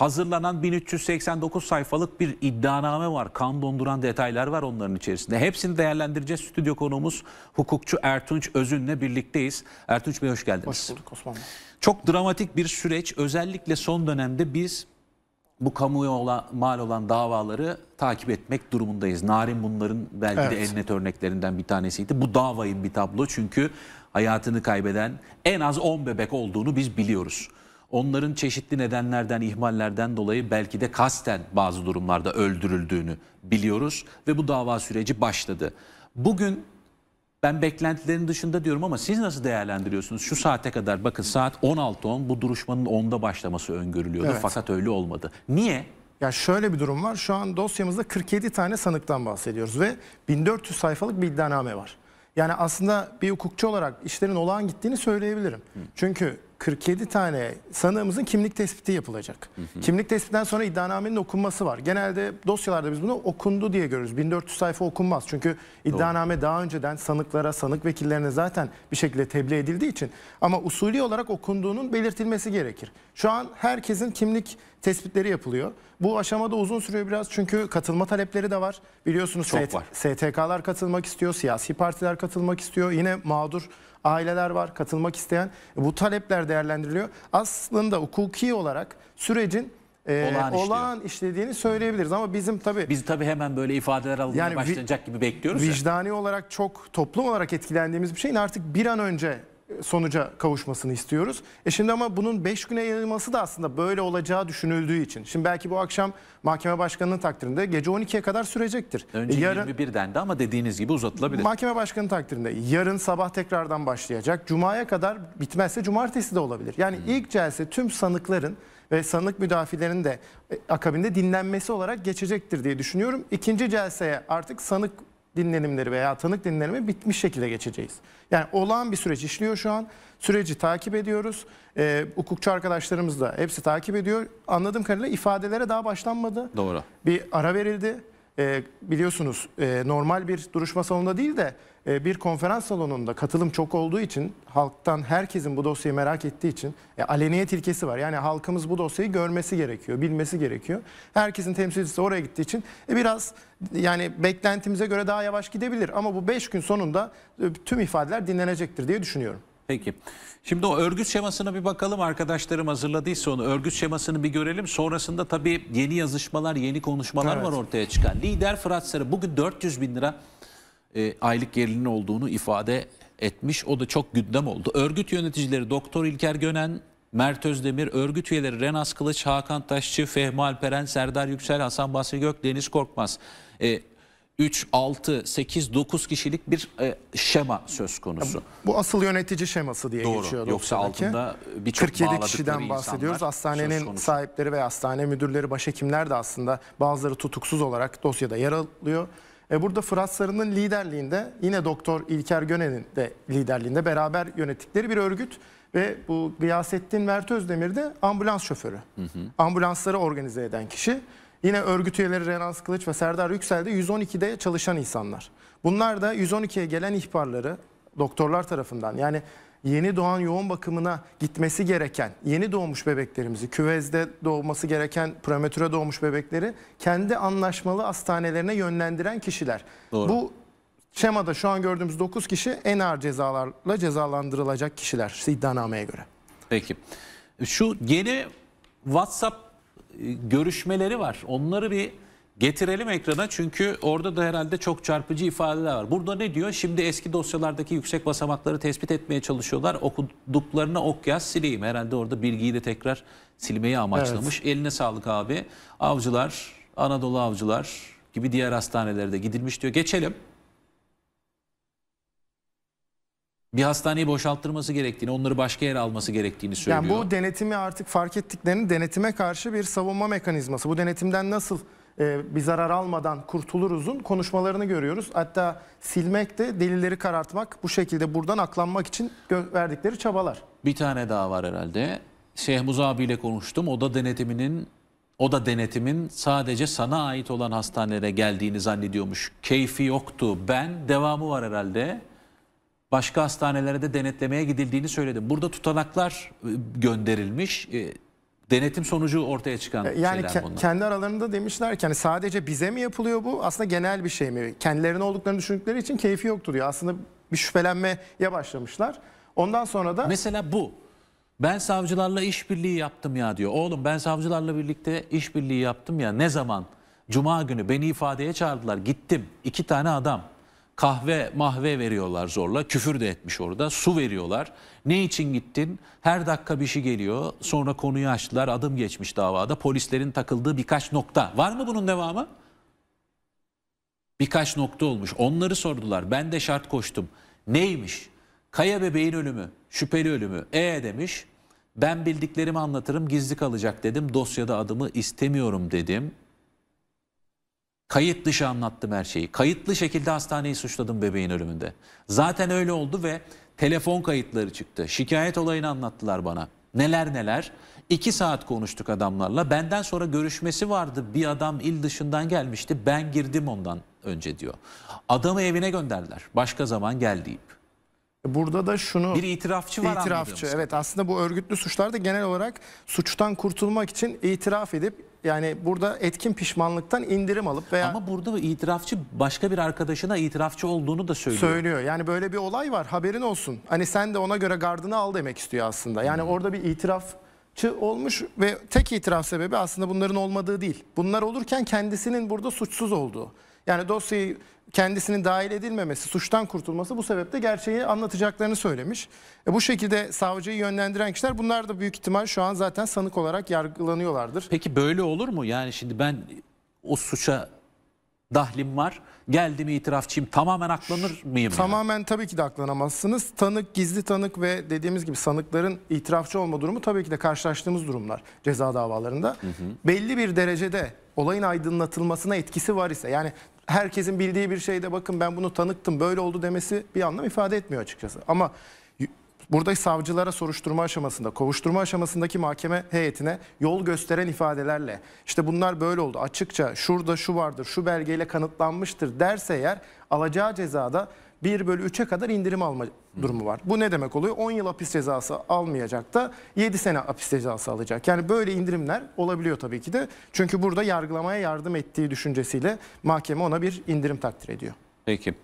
hazırlanan 1389 sayfalık bir iddianame var. Kan donduran detaylar var onların içerisinde. Hepsini değerlendireceğiz. Stüdyo konuğumuz hukukçu Ertunç Özün'le birlikteyiz. Ertunç Bey hoş geldiniz. Hoş bulduk Osman Bey. Çok dramatik bir süreç. Özellikle son dönemde biz bu kamuya olan, mal olan davaları takip etmek durumundayız. Narin bunların belki evet. de en net örneklerinden bir tanesiydi. Bu davayın bir tablo çünkü hayatını kaybeden en az 10 bebek olduğunu biz biliyoruz onların çeşitli nedenlerden, ihmallerden dolayı belki de kasten bazı durumlarda öldürüldüğünü biliyoruz ve bu dava süreci başladı. Bugün ben beklentilerin dışında diyorum ama siz nasıl değerlendiriyorsunuz? Şu saate kadar bakın saat 16.10 bu duruşmanın 10'da başlaması öngörülüyordu evet. fakat öyle olmadı. Niye? Ya şöyle bir durum var. Şu an dosyamızda 47 tane sanıktan bahsediyoruz ve 1400 sayfalık bir iddianame var. Yani aslında bir hukukçu olarak işlerin olağan gittiğini söyleyebilirim. Hı. Çünkü 47 tane sanığımızın kimlik tespiti yapılacak. Hı hı. Kimlik tespitinden sonra iddianamenin okunması var. Genelde dosyalarda biz bunu okundu diye görürüz. 1400 sayfa okunmaz. Çünkü iddianame Doğru. daha önceden sanıklara, sanık vekillerine zaten bir şekilde tebliğ edildiği için. Ama usulü olarak okunduğunun belirtilmesi gerekir. Şu an herkesin kimlik tespitleri yapılıyor. Bu aşamada uzun sürüyor biraz çünkü katılma talepleri de var. Biliyorsunuz Çok ST var. STK'lar katılmak istiyor, siyasi partiler katılmak istiyor. Yine mağdur aileler var katılmak isteyen. E, bu talepler değerlendiriliyor. Aslında hukuki olarak sürecin e, olağan, olağan işlediğini söyleyebiliriz ama bizim tabi biz tabi hemen böyle ifadeler alınmaya yani, başlanacak gibi bekliyoruz. Vicdani ya. olarak çok toplum olarak etkilendiğimiz bir şeyin artık bir an önce sonuca kavuşmasını istiyoruz. E şimdi ama bunun 5 güne yayılması da aslında böyle olacağı düşünüldüğü için. Şimdi belki bu akşam mahkeme başkanının takdirinde gece 12'ye kadar sürecektir. E Önce e yarın, 21 ama dediğiniz gibi uzatılabilir. Mahkeme başkanının takdirinde yarın sabah tekrardan başlayacak. Cuma'ya kadar bitmezse cumartesi de olabilir. Yani hmm. ilk celse tüm sanıkların ve sanık müdafilerinin de e, akabinde dinlenmesi olarak geçecektir diye düşünüyorum. İkinci celseye artık sanık dinlenimleri veya tanık dinlenimi bitmiş şekilde geçeceğiz. Yani olağan bir süreç işliyor şu an. Süreci takip ediyoruz. E, hukukçu arkadaşlarımız da hepsi takip ediyor. Anladığım kadarıyla ifadelere daha başlanmadı. Doğru. Bir ara verildi e, biliyorsunuz e, normal bir duruşma salonunda değil de e, bir konferans salonunda katılım çok olduğu için halktan herkesin bu dosyayı merak ettiği için e, aleniyet ilkesi var. Yani halkımız bu dosyayı görmesi gerekiyor, bilmesi gerekiyor. Herkesin temsilcisi oraya gittiği için e, biraz yani beklentimize göre daha yavaş gidebilir ama bu 5 gün sonunda e, tüm ifadeler dinlenecektir diye düşünüyorum. Peki. Şimdi o örgüt şemasına bir bakalım arkadaşlarım hazırladıysa onu. Örgüt şemasını bir görelim. Sonrasında tabii yeni yazışmalar, yeni konuşmalar evet. var ortaya çıkan. Lider Fırat Sarı bugün 400 bin lira e, aylık gelirinin olduğunu ifade etmiş. O da çok gündem oldu. Örgüt yöneticileri Doktor İlker Gönen, Mert Özdemir, örgüt üyeleri Renas Kılıç, Hakan Taşçı, Fehmi Alperen, Serdar Yüksel, Hasan Basri Gök, Deniz Korkmaz. E, 3, 6, 8, 9 kişilik bir e, şema söz konusu. Bu asıl yönetici şeması diye Doğru. geçiyor. Yoksa altında birçok 47 kişiden bahsediyoruz. Hastanenin sahipleri ve hastane müdürleri, başhekimler de aslında bazıları tutuksuz olarak dosyada yer alıyor. E burada Fırat Sarı'nın liderliğinde yine Doktor İlker Gönen'in de liderliğinde beraber yönettikleri bir örgüt ve bu Gıyasettin Mert Özdemir de ambulans şoförü. Hı hı. Ambulansları organize eden kişi. Yine örgüt üyeleri Renan Kılıç ve Serdar Yüksel de 112'de çalışan insanlar. Bunlar da 112'ye gelen ihbarları doktorlar tarafından yani yeni doğan yoğun bakımına gitmesi gereken yeni doğmuş bebeklerimizi küvezde doğması gereken prematüre doğmuş bebekleri kendi anlaşmalı hastanelerine yönlendiren kişiler. Doğru. Bu şemada şu an gördüğümüz 9 kişi en ağır cezalarla cezalandırılacak kişiler iddianameye göre. Peki. Şu yeni WhatsApp e, görüşmeleri var. Onları bir getirelim ekrana çünkü orada da herhalde çok çarpıcı ifadeler var. Burada ne diyor? Şimdi eski dosyalardaki yüksek basamakları tespit etmeye çalışıyorlar. Okuduklarına ok yaz sileyim. Herhalde orada bilgiyi de tekrar silmeyi amaçlamış. Evet. Eline sağlık abi. Avcılar, Anadolu Avcılar gibi diğer hastanelerde gidilmiş diyor. Geçelim. bir hastaneyi boşalttırması gerektiğini, onları başka yere alması gerektiğini söylüyor. Yani bu denetimi artık fark ettiklerini denetime karşı bir savunma mekanizması. Bu denetimden nasıl e, bir zarar almadan kurtuluruzun konuşmalarını görüyoruz. Hatta silmek de delilleri karartmak bu şekilde buradan aklanmak için verdikleri çabalar. Bir tane daha var herhalde. Şeyh Muza abiyle konuştum. O da denetiminin o da denetimin sadece sana ait olan hastanelere geldiğini zannediyormuş. Keyfi yoktu. Ben devamı var herhalde başka hastanelere de denetlemeye gidildiğini söyledim. Burada tutanaklar e, gönderilmiş. E, denetim sonucu ortaya çıkan e, yani şeyler bunlar. kendi aralarında demişler ki hani sadece bize mi yapılıyor bu? Aslında genel bir şey mi? Kendilerine olduklarını düşündükleri için keyfi yoktur diyor. Aslında bir şüphelenmeye başlamışlar. Ondan sonra da... Mesela bu. Ben savcılarla işbirliği yaptım ya diyor. Oğlum ben savcılarla birlikte işbirliği yaptım ya ne zaman? Cuma günü beni ifadeye çağırdılar. Gittim. İki tane adam kahve mahve veriyorlar zorla. Küfür de etmiş orada. Su veriyorlar. Ne için gittin? Her dakika bir şey geliyor. Sonra konuyu açtılar. Adım geçmiş davada. Polislerin takıldığı birkaç nokta. Var mı bunun devamı? Birkaç nokta olmuş. Onları sordular. Ben de şart koştum. Neymiş? Kaya bebeğin ölümü. Şüpheli ölümü. E demiş. Ben bildiklerimi anlatırım gizli kalacak dedim. Dosyada adımı istemiyorum dedim. Kayıt dışı anlattım her şeyi. Kayıtlı şekilde hastaneyi suçladım bebeğin ölümünde. Zaten öyle oldu ve telefon kayıtları çıktı. Şikayet olayını anlattılar bana. Neler neler. İki saat konuştuk adamlarla. Benden sonra görüşmesi vardı. Bir adam il dışından gelmişti. Ben girdim ondan önce diyor. Adamı evine gönderdiler. Başka zaman gel deyip. E, burada da şunu bir itirafçı var itirafçı evet aslında bu örgütlü suçlar da genel olarak suçtan kurtulmak için itiraf edip yani burada etkin pişmanlıktan indirim alıp veya... Ama burada itirafçı başka bir arkadaşına itirafçı olduğunu da söylüyor. Söylüyor. Yani böyle bir olay var haberin olsun. Hani sen de ona göre gardını al demek istiyor aslında. Yani hmm. orada bir itirafçı olmuş ve tek itiraf sebebi aslında bunların olmadığı değil. Bunlar olurken kendisinin burada suçsuz olduğu. Yani dosyayı kendisinin dahil edilmemesi, suçtan kurtulması bu sebeple gerçeği anlatacaklarını söylemiş. E bu şekilde savcıyı yönlendiren kişiler bunlar da büyük ihtimal şu an zaten sanık olarak yargılanıyorlardır. Peki böyle olur mu? Yani şimdi ben o suça dahlim var. Geldim itirafçıyım. Tamamen aklanır mıyım? Tamamen yani? tabii ki de aklanamazsınız. Tanık, gizli tanık ve dediğimiz gibi sanıkların itirafçı olma durumu tabii ki de karşılaştığımız durumlar ceza davalarında. Hı hı. Belli bir derecede olayın aydınlatılmasına etkisi var ise yani herkesin bildiği bir şeyde bakın ben bunu tanıktım böyle oldu demesi bir anlam ifade etmiyor açıkçası. Ama burada savcılara soruşturma aşamasında, kovuşturma aşamasındaki mahkeme heyetine yol gösteren ifadelerle işte bunlar böyle oldu açıkça şurada şu vardır, şu belgeyle kanıtlanmıştır derse eğer alacağı cezada 1 bölü 3'e kadar indirim alma durumu var. Bu ne demek oluyor? 10 yıl hapis cezası almayacak da 7 sene hapis cezası alacak. Yani böyle indirimler olabiliyor tabii ki de. Çünkü burada yargılamaya yardım ettiği düşüncesiyle mahkeme ona bir indirim takdir ediyor. Peki.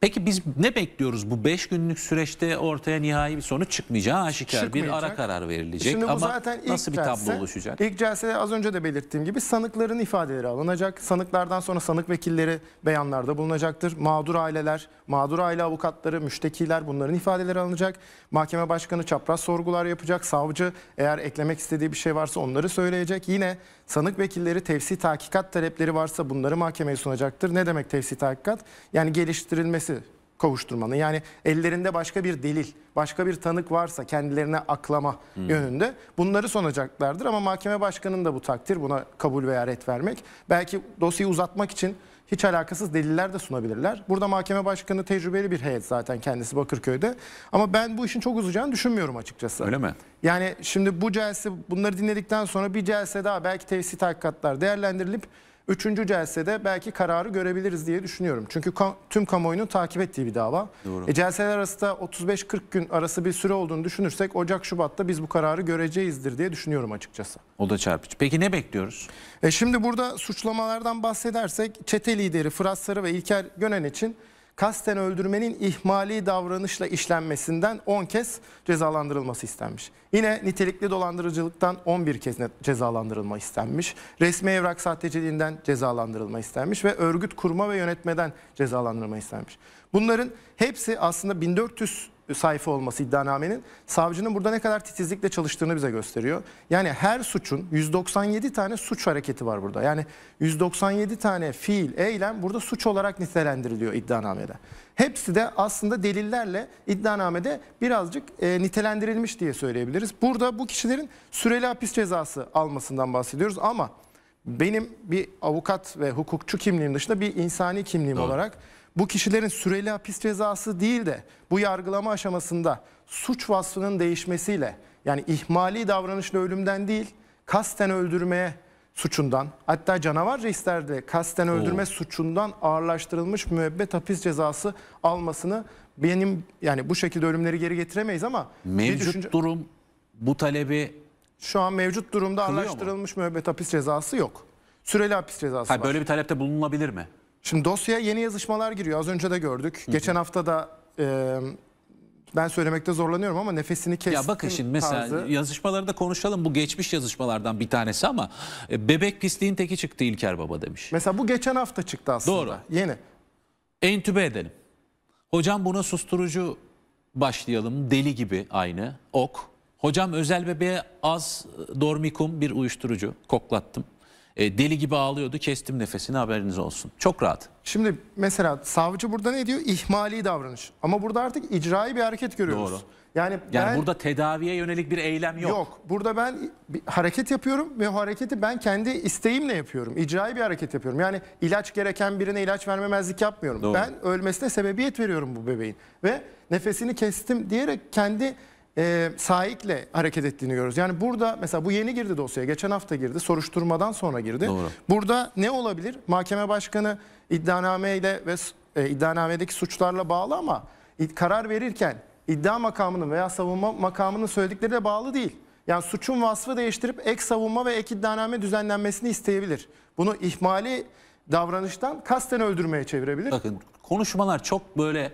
Peki biz ne bekliyoruz bu 5 günlük süreçte ortaya nihai bir sonuç çıkmayacağı aşikar bir ara karar verilecek Şimdi bu ama zaten ilk nasıl bir tablo celse, oluşacak? İlk celsede az önce de belirttiğim gibi sanıkların ifadeleri alınacak. Sanıklardan sonra sanık vekilleri beyanlarda bulunacaktır. Mağdur aileler, mağdur aile avukatları, müştekiler bunların ifadeleri alınacak. Mahkeme başkanı çapraz sorgular yapacak. Savcı eğer eklemek istediği bir şey varsa onları söyleyecek. Yine Sanık vekilleri tevsi tahkikat talepleri varsa bunları mahkemeye sunacaktır. Ne demek tevsi tahkikat? Yani geliştirilmesi kovuşturmanın yani ellerinde başka bir delil, başka bir tanık varsa kendilerine aklama hmm. yönünde bunları sunacaklardır ama mahkeme başkanının da bu takdir buna kabul veya ret vermek. Belki dosyayı uzatmak için hiç alakasız deliller de sunabilirler. Burada mahkeme başkanı tecrübeli bir heyet zaten kendisi Bakırköy'de. Ama ben bu işin çok uzayacağını düşünmüyorum açıkçası. Öyle mi? Yani şimdi bu celse bunları dinledikten sonra bir celse daha belki tevsit hakikatlar değerlendirilip Üçüncü celsede belki kararı görebiliriz diye düşünüyorum. Çünkü tüm kamuoyunun takip ettiği bir dava. Doğru. E, celseler arasında 35-40 gün arası bir süre olduğunu düşünürsek Ocak-Şubat'ta biz bu kararı göreceğizdir diye düşünüyorum açıkçası. O da çarpıcı. Peki ne bekliyoruz? E, şimdi burada suçlamalardan bahsedersek çete lideri Fırat Sarı ve İlker Gönen için kasten öldürmenin ihmali davranışla işlenmesinden 10 kez cezalandırılması istenmiş. Yine nitelikli dolandırıcılıktan 11 kez cezalandırılma istenmiş. Resmi evrak sahteciliğinden cezalandırılma istenmiş ve örgüt kurma ve yönetmeden cezalandırılma istenmiş. Bunların hepsi aslında 1400 sayfa olması iddianamenin savcının burada ne kadar titizlikle çalıştığını bize gösteriyor. Yani her suçun 197 tane suç hareketi var burada. Yani 197 tane fiil, eylem burada suç olarak nitelendiriliyor iddianamede. Hepsi de aslında delillerle iddianamede birazcık e, nitelendirilmiş diye söyleyebiliriz. Burada bu kişilerin süreli hapis cezası almasından bahsediyoruz ama benim bir avukat ve hukukçu kimliğim dışında bir insani kimliğim Doğru. olarak bu kişilerin süreli hapis cezası değil de bu yargılama aşamasında suç vasfının değişmesiyle yani ihmali davranışla ölümden değil kasten öldürmeye suçundan hatta canavarca isterdi kasten öldürme Oo. suçundan ağırlaştırılmış müebbet hapis cezası almasını benim yani bu şekilde ölümleri geri getiremeyiz ama mevcut düşünce... durum bu talebi şu an mevcut durumda ağırlaştırılmış müebbet hapis cezası yok. Süreli hapis cezası ha, var. Böyle bir talepte bulunulabilir mi? Şimdi dosyaya yeni yazışmalar giriyor. Az önce de gördük. Hı hı. Geçen hafta da e, ben söylemekte zorlanıyorum ama nefesini kestim. Ya bakın şimdi mesela tarzı... yazışmaları da konuşalım. Bu geçmiş yazışmalardan bir tanesi ama e, bebek pisliğin teki çıktı İlker Baba demiş. Mesela bu geçen hafta çıktı aslında. Doğru. Yeni. Entübe edelim. Hocam buna susturucu başlayalım. Deli gibi aynı. Ok. Hocam özel bebeğe az dormikum bir uyuşturucu koklattım. E, deli gibi ağlıyordu. Kestim nefesini haberiniz olsun. Çok rahat. Şimdi mesela savcı burada ne diyor? İhmali davranış. Ama burada artık icraî bir hareket görüyoruz. Doğru. Yani, yani ben, burada tedaviye yönelik bir eylem yok. Yok. Burada ben bir hareket yapıyorum ve hareketi ben kendi isteğimle yapıyorum. İcraî bir hareket yapıyorum. Yani ilaç gereken birine ilaç vermemezlik yapmıyorum. Doğru. Ben ölmesine sebebiyet veriyorum bu bebeğin. Ve nefesini kestim diyerek kendi e, saikle hareket ettiğini görüyoruz. Yani burada mesela bu yeni girdi dosyaya. Geçen hafta girdi. Soruşturmadan sonra girdi. Doğru. Burada ne olabilir? Mahkeme başkanı iddianameyle ve e, iddianamedeki suçlarla bağlı ama karar verirken iddia makamının veya savunma makamının söyledikleriyle bağlı değil. Yani suçun vasfı değiştirip ek savunma ve ek iddianame düzenlenmesini isteyebilir. Bunu ihmali davranıştan kasten öldürmeye çevirebilir. Bakın konuşmalar çok böyle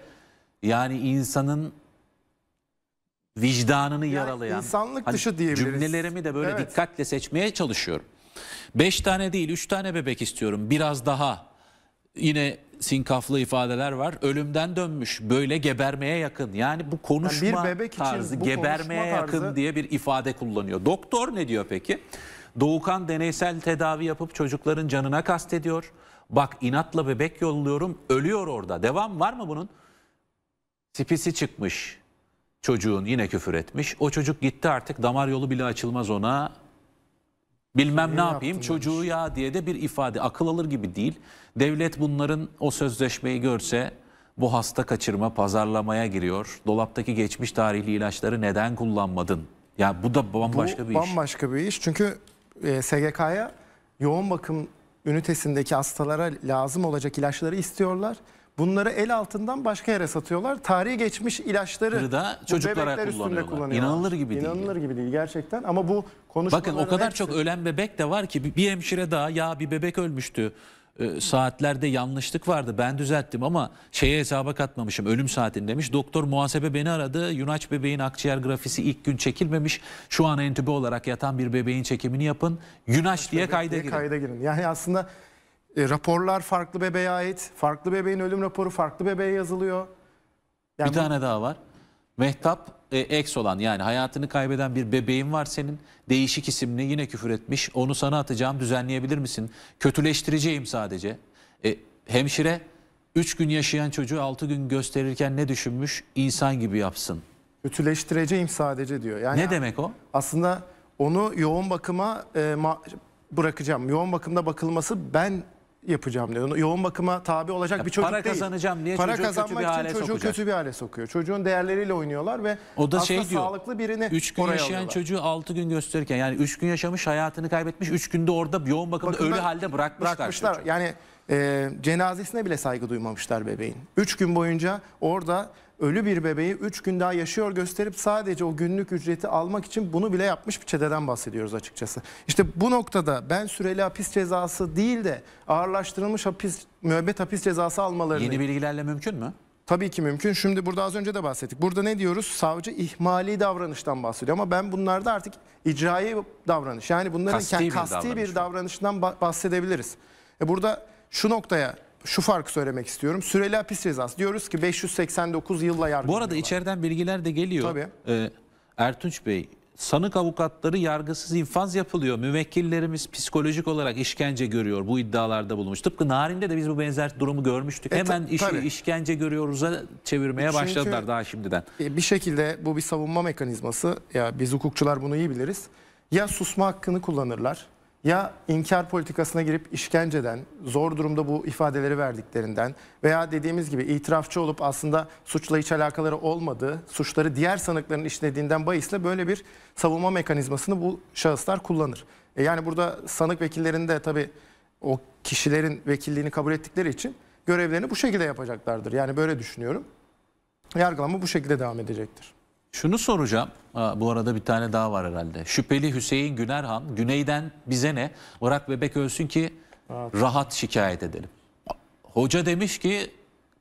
yani insanın vicdanını yani yaralayan insanlık hani diyebiliriz. Cümlelerimi de böyle evet. dikkatle seçmeye çalışıyorum. Beş tane değil üç tane bebek istiyorum. Biraz daha yine sinkaflı ifadeler var. Ölümden dönmüş, böyle gebermeye yakın. Yani bu konuşma yani bir bebek için tarzı, bu gebermeye yakın tarzı... diye bir ifade kullanıyor. Doktor ne diyor peki? Doğukan deneysel tedavi yapıp çocukların canına kastediyor. Bak inatla bebek yolluyorum, ölüyor orada. Devam var mı bunun? Tipisi çıkmış, çocuğun yine küfür etmiş. O çocuk gitti artık damar yolu bile açılmaz ona. Bilmem ne, ne yapayım çocuğu demiş. ya diye de bir ifade akıl alır gibi değil. Devlet bunların o sözleşmeyi görse bu hasta kaçırma pazarlamaya giriyor. Dolaptaki geçmiş tarihli ilaçları neden kullanmadın? Ya yani bu da bambaşka bu bir bambaşka iş. Bambaşka bir iş çünkü e, SGK'ya yoğun bakım ünitesindeki hastalara lazım olacak ilaçları istiyorlar. Bunları el altından başka yere satıyorlar. Tarihi geçmiş ilaçları da çocuklara kullanıyorlar. kullanıyorlar. İnanılır gibi İnanılır değil. İnanılır gibi değil gerçekten ama bu konuşmaların Bakın o kadar hepsi... çok ölen bebek de var ki bir hemşire daha ya bir bebek ölmüştü ee, saatlerde yanlışlık vardı ben düzelttim ama şeye hesaba katmamışım ölüm saatin demiş. Doktor muhasebe beni aradı Yunaç bebeğin akciğer grafisi ilk gün çekilmemiş şu an entübe olarak yatan bir bebeğin çekimini yapın Yunaç diye, diye kayda girin. Kayda girin. Yani aslında e, raporlar farklı bebeğe ait. Farklı bebeğin ölüm raporu farklı bebeğe yazılıyor. Yani bir bu... tane daha var. Mehtap e, ex olan yani hayatını kaybeden bir bebeğin var senin. Değişik isimli yine küfür etmiş. Onu sana atacağım düzenleyebilir misin? Kötüleştireceğim sadece. E, hemşire 3 gün yaşayan çocuğu 6 gün gösterirken ne düşünmüş? İnsan gibi yapsın. Kötüleştireceğim sadece diyor. Yani ne demek o? Aslında onu yoğun bakıma e, bırakacağım. Yoğun bakımda bakılması ben yapacağım diyor. Yoğun bakıma tabi olacak ya bir çocuk para değil. Para kazanacağım niye para çocuğu kazanmak kötü bir hale çocuğu sokacak. kötü bir hale sokuyor. Çocuğun değerleriyle oynuyorlar ve o da aslında şey diyor, sağlıklı birini 3 gün yaşayan alıyorlar. çocuğu 6 gün gösterirken yani 3 gün yaşamış hayatını kaybetmiş 3 günde orada yoğun bakımda Bakımdan, ölü halde bırakmışlar. bırakmışlar. Yani e, cenazesine bile saygı duymamışlar bebeğin. 3 gün boyunca orada ölü bir bebeği 3 gün daha yaşıyor gösterip sadece o günlük ücreti almak için bunu bile yapmış bir çeteden bahsediyoruz açıkçası. İşte bu noktada ben süreli hapis cezası değil de ağırlaştırılmış hapis müebbet hapis cezası almalarını... Yeni bilgilerle mümkün mü? Tabii ki mümkün. Şimdi burada az önce de bahsettik. Burada ne diyoruz? Savcı ihmali davranıştan bahsediyor ama ben bunlarda artık icraî davranış. Yani bunların kasti, bir, davranış. bir davranıştan bahsedebiliriz. E burada şu noktaya şu farkı söylemek istiyorum. Süreli hapis cezası diyoruz ki 589 yılla yargı. Bu arada içeriden bilgiler de geliyor. Tabii. Ee, Ertunç Bey sanık avukatları yargısız infaz yapılıyor. Müvekkillerimiz psikolojik olarak işkence görüyor. Bu iddialarda bulunmuş. Tıpkı Narin'de de biz bu benzer durumu görmüştük. E, Hemen işi tabii. işkence görüyoruz'a çevirmeye Çünkü, başladılar daha şimdiden. E, bir şekilde bu bir savunma mekanizması. Ya biz hukukçular bunu iyi biliriz. Ya susma hakkını kullanırlar ya inkar politikasına girip işkenceden, zor durumda bu ifadeleri verdiklerinden veya dediğimiz gibi itirafçı olup aslında suçla hiç alakaları olmadığı, suçları diğer sanıkların işlediğinden bahisle böyle bir savunma mekanizmasını bu şahıslar kullanır. E yani burada sanık vekillerinde tabii o kişilerin vekilliğini kabul ettikleri için görevlerini bu şekilde yapacaklardır. Yani böyle düşünüyorum. Yargılama bu şekilde devam edecektir. Şunu soracağım. bu arada bir tane daha var herhalde. Şüpheli Hüseyin Günerhan, Güney'den bize ne? Irak bebek ölsün ki rahat, şikayet edelim. Hoca demiş ki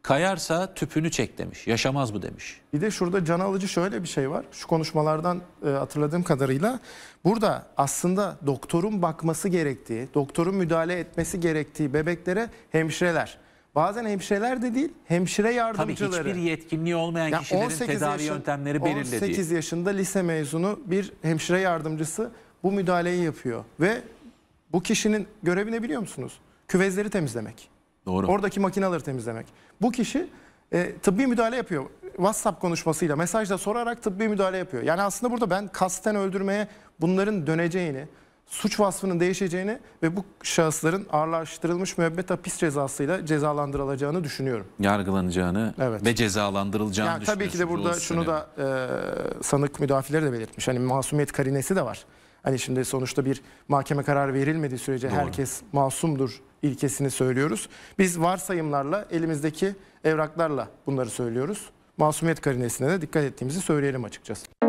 kayarsa tüpünü çek demiş. Yaşamaz bu demiş. Bir de şurada can alıcı şöyle bir şey var. Şu konuşmalardan e, hatırladığım kadarıyla burada aslında doktorun bakması gerektiği, doktorun müdahale etmesi gerektiği bebeklere hemşireler. Bazen hemşireler de değil, hemşire yardımcıları. Tabii hiçbir yetkinliği olmayan yani kişilerin tedavi yaşın, yöntemleri belirlediği. 18 yaşında lise mezunu bir hemşire yardımcısı bu müdahaleyi yapıyor. Ve bu kişinin görevini biliyor musunuz? Küvezleri temizlemek. Doğru. Oradaki makinaları temizlemek. Bu kişi e, tıbbi müdahale yapıyor. WhatsApp konuşmasıyla, mesajla sorarak tıbbi müdahale yapıyor. Yani aslında burada ben kasten öldürmeye bunların döneceğini, suç vasfının değişeceğini ve bu şahısların ağırlaştırılmış müebbet hapis cezasıyla cezalandırılacağını düşünüyorum. Yargılanacağını evet. ve cezalandırılacağını yani Tabii ki de burada şunu da e, sanık müdafileri de belirtmiş. Hani masumiyet karinesi de var. Hani şimdi sonuçta bir mahkeme kararı verilmediği sürece Doğru. herkes masumdur ilkesini söylüyoruz. Biz varsayımlarla elimizdeki evraklarla bunları söylüyoruz. Masumiyet karinesine de dikkat ettiğimizi söyleyelim açıkçası.